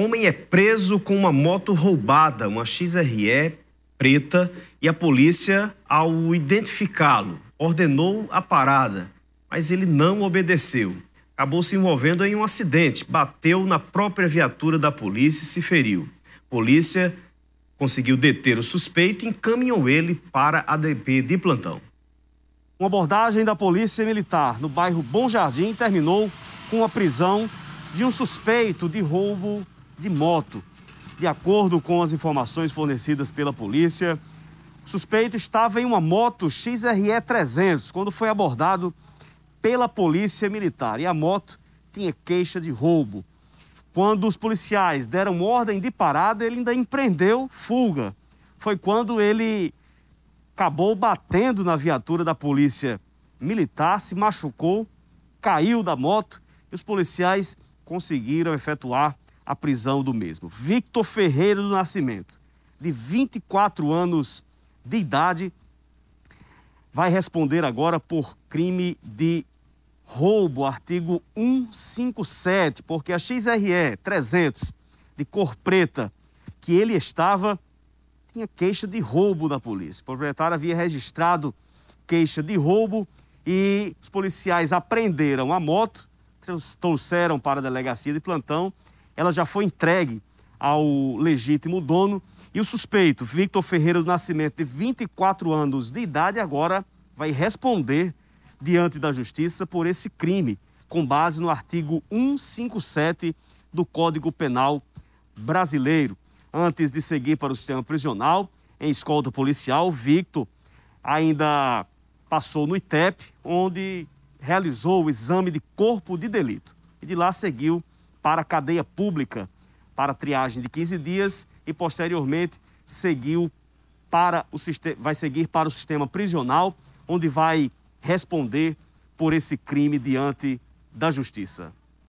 Homem é preso com uma moto roubada, uma XRE preta, e a polícia, ao identificá-lo, ordenou a parada, mas ele não obedeceu. Acabou se envolvendo em um acidente, bateu na própria viatura da polícia e se feriu. A polícia conseguiu deter o suspeito e encaminhou ele para a DP de plantão. Uma abordagem da Polícia Militar no bairro Bom Jardim terminou com a prisão de um suspeito de roubo de moto. De acordo com as informações fornecidas pela polícia, o suspeito estava em uma moto XRE 300 quando foi abordado pela polícia militar e a moto tinha queixa de roubo. Quando os policiais deram ordem de parada, ele ainda empreendeu fuga. Foi quando ele acabou batendo na viatura da polícia militar, se machucou, caiu da moto e os policiais conseguiram efetuar a prisão do mesmo. Victor Ferreira do Nascimento, de 24 anos de idade, vai responder agora por crime de roubo, artigo 157, porque a XRE 300 de cor preta que ele estava tinha queixa de roubo da polícia. O proprietário havia registrado queixa de roubo e os policiais apreenderam a moto, trouxeram para a delegacia de plantão ela já foi entregue ao legítimo dono. E o suspeito, Victor Ferreira do Nascimento, de 24 anos de idade, agora vai responder diante da justiça por esse crime, com base no artigo 157 do Código Penal brasileiro. Antes de seguir para o sistema prisional, em escolta policial, Victor ainda passou no ITEP, onde realizou o exame de corpo de delito. E de lá seguiu para a cadeia pública para triagem de 15 dias e posteriormente seguiu para o vai seguir para o sistema prisional, onde vai responder por esse crime diante da justiça.